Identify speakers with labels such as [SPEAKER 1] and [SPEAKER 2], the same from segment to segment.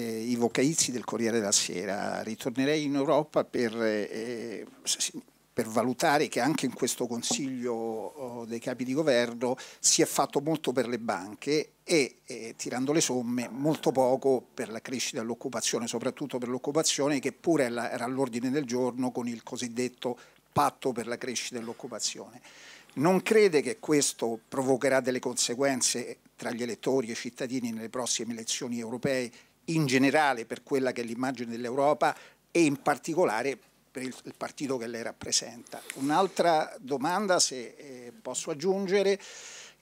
[SPEAKER 1] eh, Ivo Caizzi del Corriere della Sera. Ritornerei in Europa per, eh, per valutare che anche in questo Consiglio oh, dei Capi di Governo si è fatto molto per le banche e, eh, tirando le somme, molto poco per la crescita dell'occupazione, soprattutto per l'occupazione che pure era all'ordine del giorno con il cosiddetto patto per la crescita dell'occupazione. Non crede che questo provocherà delle conseguenze tra gli elettori e i cittadini nelle prossime elezioni europee in generale per quella che è l'immagine dell'Europa e in particolare per il, partito che lei rappresenta. Un'altra domanda, se eh, posso aggiungere,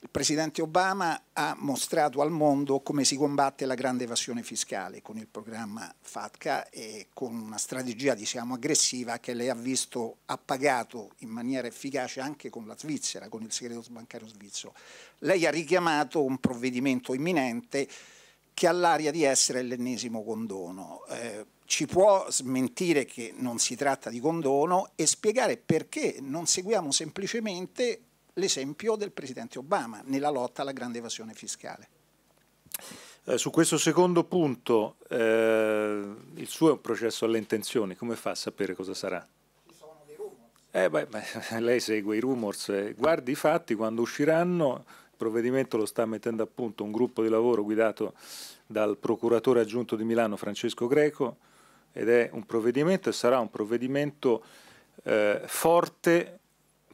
[SPEAKER 1] il Presidente Obama ha mostrato al mondo come si combatte la grande evasione fiscale con il programma FATCA e con una strategia diciamo, aggressiva che lei ha visto appagato in maniera efficace anche con la Svizzera, con il segreto bancario svizzero. Lei ha richiamato un provvedimento imminente che ha l'aria di essere l'ennesimo condono. Eh, ci può smentire che non si tratta di condono e spiegare perché non seguiamo semplicemente l'esempio del Presidente Obama nella lotta alla grande evasione fiscale.
[SPEAKER 2] Eh, su questo secondo punto, eh, il suo è un processo alle intenzioni, come fa a sapere cosa sarà? Sono dei eh, beh, beh, lei segue i rumors, eh. guardi i fatti quando usciranno provvedimento lo sta mettendo a punto un gruppo di lavoro guidato dal procuratore aggiunto di Milano Francesco Greco ed è un provvedimento e sarà un provvedimento eh, forte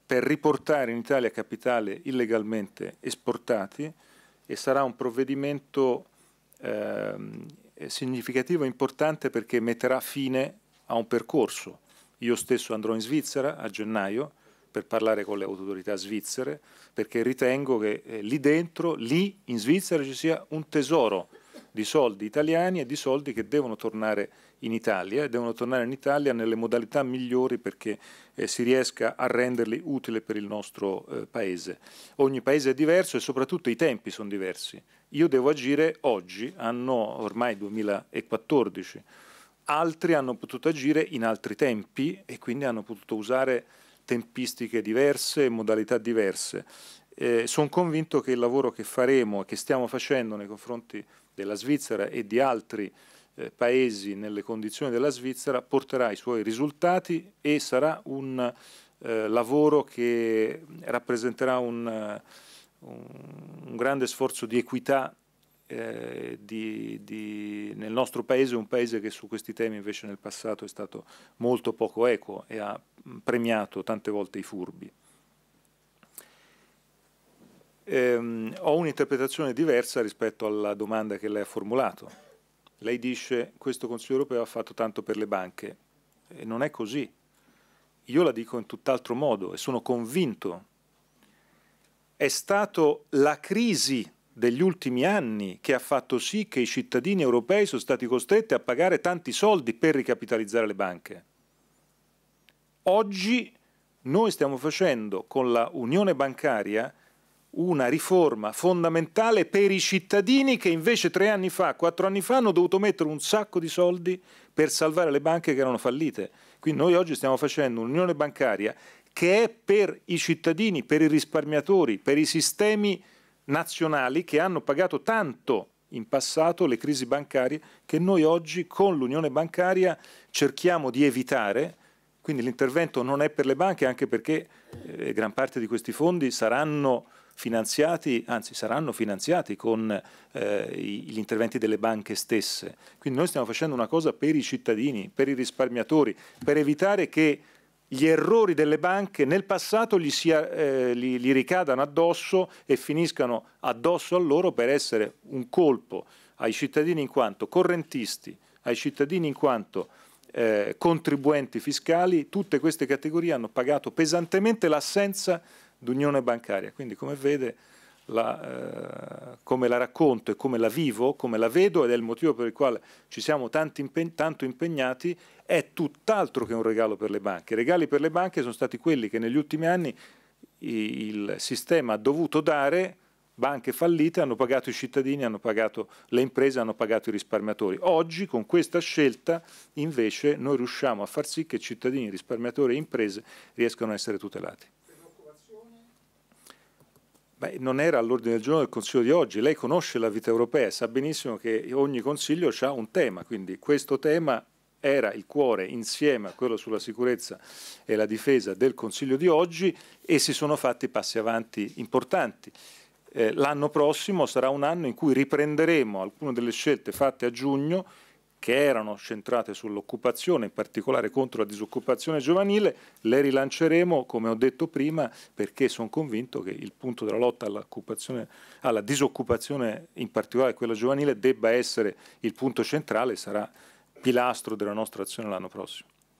[SPEAKER 2] per riportare in Italia capitale illegalmente esportati e sarà un provvedimento eh, significativo e importante perché metterà fine a un percorso. Io stesso andrò in Svizzera a gennaio per parlare con le autorità svizzere, perché ritengo che eh, lì dentro, lì in Svizzera ci sia un tesoro di soldi italiani e di soldi che devono tornare in Italia e devono tornare in Italia nelle modalità migliori perché eh, si riesca a renderli utili per il nostro eh, paese. Ogni paese è diverso e soprattutto i tempi sono diversi. Io devo agire oggi, anno ormai 2014. Altri hanno potuto agire in altri tempi e quindi hanno potuto usare tempistiche diverse, modalità diverse. Eh, Sono convinto che il lavoro che faremo e che stiamo facendo nei confronti della Svizzera e di altri eh, paesi nelle condizioni della Svizzera porterà i suoi risultati e sarà un eh, lavoro che rappresenterà un, eh, un, un grande sforzo di equità eh, di, di, nel nostro paese, un paese che su questi temi invece nel passato è stato molto poco equo e ha premiato tante volte i furbi. Ehm, ho un'interpretazione diversa rispetto alla domanda che lei ha formulato. Lei dice che questo Consiglio europeo ha fatto tanto per le banche e non è così. Io la dico in tutt'altro modo e sono convinto. È stato la crisi degli ultimi anni che ha fatto sì che i cittadini europei sono stati costretti a pagare tanti soldi per ricapitalizzare le banche. Oggi noi stiamo facendo con la Unione bancaria una riforma fondamentale per i cittadini che invece tre anni fa, quattro anni fa hanno dovuto mettere un sacco di soldi per salvare le banche che erano fallite. Quindi noi oggi stiamo facendo un'unione bancaria che è per i cittadini, per i risparmiatori, per i sistemi nazionali che hanno pagato tanto in passato le crisi bancarie che noi oggi con l'unione bancaria cerchiamo di evitare. Quindi l'intervento non è per le banche anche perché eh, gran parte di questi fondi saranno finanziati, anzi saranno finanziati con eh, gli interventi delle banche stesse. Quindi noi stiamo facendo una cosa per i cittadini, per i risparmiatori, per evitare che gli errori delle banche nel passato gli, sia, eh, li, li ricadano addosso e finiscano addosso a loro per essere un colpo ai cittadini in quanto correntisti, ai cittadini in quanto eh, contribuenti fiscali, tutte queste categorie hanno pagato pesantemente l'assenza d'unione bancaria. Quindi come vede la, eh, come la racconto e come la vivo, come la vedo ed è il motivo per il quale ci siamo impeg tanto impegnati, è tutt'altro che un regalo per le banche. I regali per le banche sono stati quelli che negli ultimi anni il sistema ha dovuto dare banche fallite, hanno pagato i cittadini, hanno pagato le imprese, hanno pagato i risparmiatori. Oggi con questa scelta invece noi riusciamo a far sì che cittadini, risparmiatori e imprese riescano a essere tutelati. Beh, non era all'ordine del giorno del Consiglio di oggi. Lei conosce la vita europea, e sa benissimo che ogni Consiglio ha un tema, quindi questo tema era il cuore insieme a quello sulla sicurezza e la difesa del Consiglio di oggi e si sono fatti passi avanti importanti. Eh, l'anno prossimo sarà un anno in cui riprenderemo alcune delle scelte fatte a giugno che erano centrate sull'occupazione, in particolare contro la disoccupazione giovanile, le rilanceremo, come ho detto prima, perché sono convinto che il punto della lotta alla disoccupazione, in particolare quella giovanile, debba essere il punto centrale, sarà pilastro della nostra azione l'anno prossimo.